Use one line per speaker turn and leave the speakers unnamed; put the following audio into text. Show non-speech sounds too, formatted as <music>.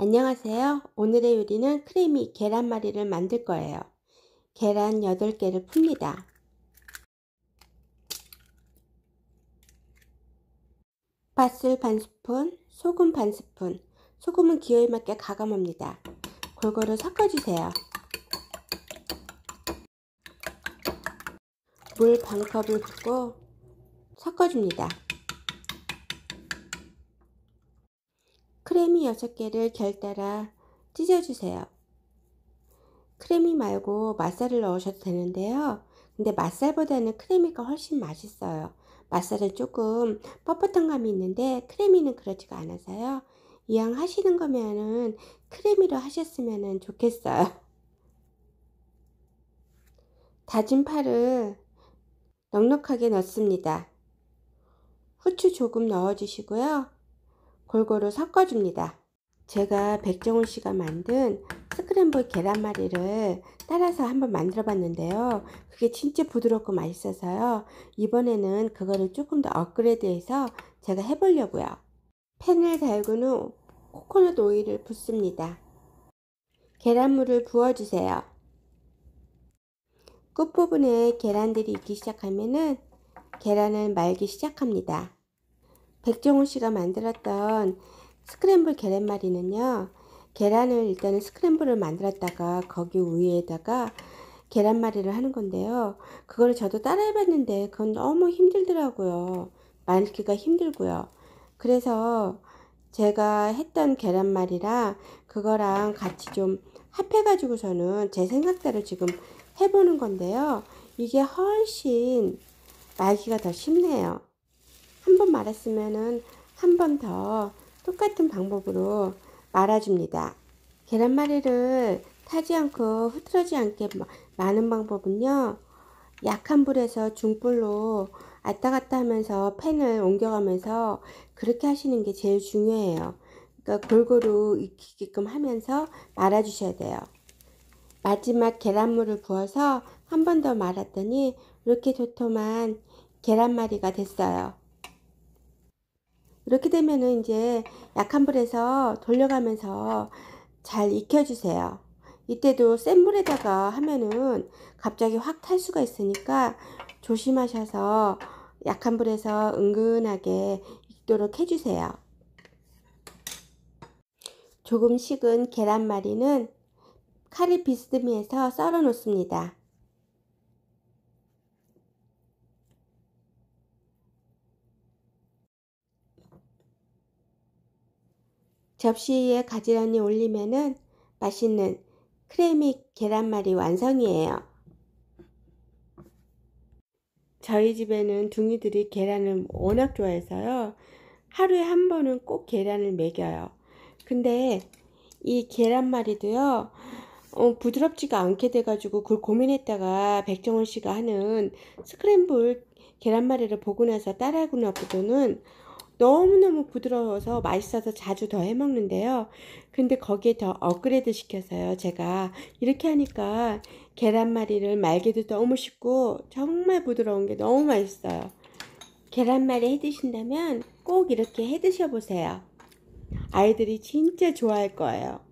안녕하세요. 오늘의 요리는 크레미 계란말이를 만들 거예요. 계란 8개를 풉니다. 팥을반 스푼, 소금 반 스푼, 소금은 기호에 맞게 가감합니다. 골고루 섞어주세요. 물 반 컵을 붓고 섞어줍니다. 크레미 6개를 결따라 찢어주세요. 크레미 말고 맛살을 넣으셔도 되는데요. 근데 맛살보다는 크레미가 훨씬 맛있어요. 맛살은 조금 뻣뻣한 감이 있는데 크레미는 그렇지가 않아서요. 이왕 하시는 거면은 크레미로 하셨으면 좋겠어요. <laughs> 다진 파를 넉넉하게 넣습니다. 후추 조금 넣어주시고요. 골고루 섞어줍니다. 제가 백종원 씨가 만든 스크램블 계란말이를 따라서 한번 만들어 봤는데요. 그게 진짜 부드럽고 맛있어서요. 이번에는 그거를 조금 더 업그레이드해서 제가 해보려고요. 팬을 달군 후 코코넛 오일을 붓습니다. 계란물을 부어주세요. 끝부분에 계란들이 익기 시작하면은 계란을 말기 시작합니다. 백종훈 씨가 만들었던 스크램블 계란말이는요. 계란을 일단은 스크램블을 만들었다가 거기 위에다가 계란말이를 하는 건데요. 그걸 저도 따라해봤는데 그건 너무 힘들더라고요. 만들기가 힘들고요. 그래서 제가 했던 계란말이랑 그거랑 같이 좀 합해가지고서는 제 생각대로 지금 해보는 건데요. 이게 훨씬 말기가 더 쉽네요. 한번 말았으면은 한 번 더 똑같은 방법으로 말아줍니다. 계란말이를 타지 않고 흐트러지 않게 많은 방법은요. 약한 불에서 중불로 왔다 갔다 하면서 팬을 옮겨가면서 그렇게 하시는 게 제일 중요해요. 그러니까 골고루 익히게끔 하면서 말아주셔야 돼요. 마지막 계란물을 부어서 한 번 더 말았더니 이렇게 도톰한 계란말이가 됐어요. 이렇게 되면은 이제 약한 불에서 돌려가면서 잘 익혀주세요. 이때도 센 불에다가 하면은 갑자기 확 탈 수가 있으니까 조심하셔서 약한 불에서 은근하게 익도록 해주세요. 조금 식은 계란말이는 카리 비스듬히에서 썰어 놓습니다. 접시에 가지런히 올리면 맛있는 크레미 계란말이 완성이에요. 저희 집에는 둥이들이 계란을 워낙 좋아해서요. 하루에 한 번은 꼭 계란을 먹여요. 근데 이 계란말이도요. 어, 부드럽지가 않게 돼가지고 그걸 고민했다가 백정원 씨가 하는 스크램블 계란말이를 보고 나서 따라하고 나보다는 너무너무 부드러워서 맛있어서 자주 더 해먹는데요. 근데 거기에 더 업그레이드 시켜서요. 제가 이렇게 하니까 계란말이를 말기도 너무 쉽고 정말 부드러운 게 너무 맛있어요. 계란말이 해드신다면 꼭 이렇게 해드셔보세요. 아이들이 진짜 좋아할 거예요.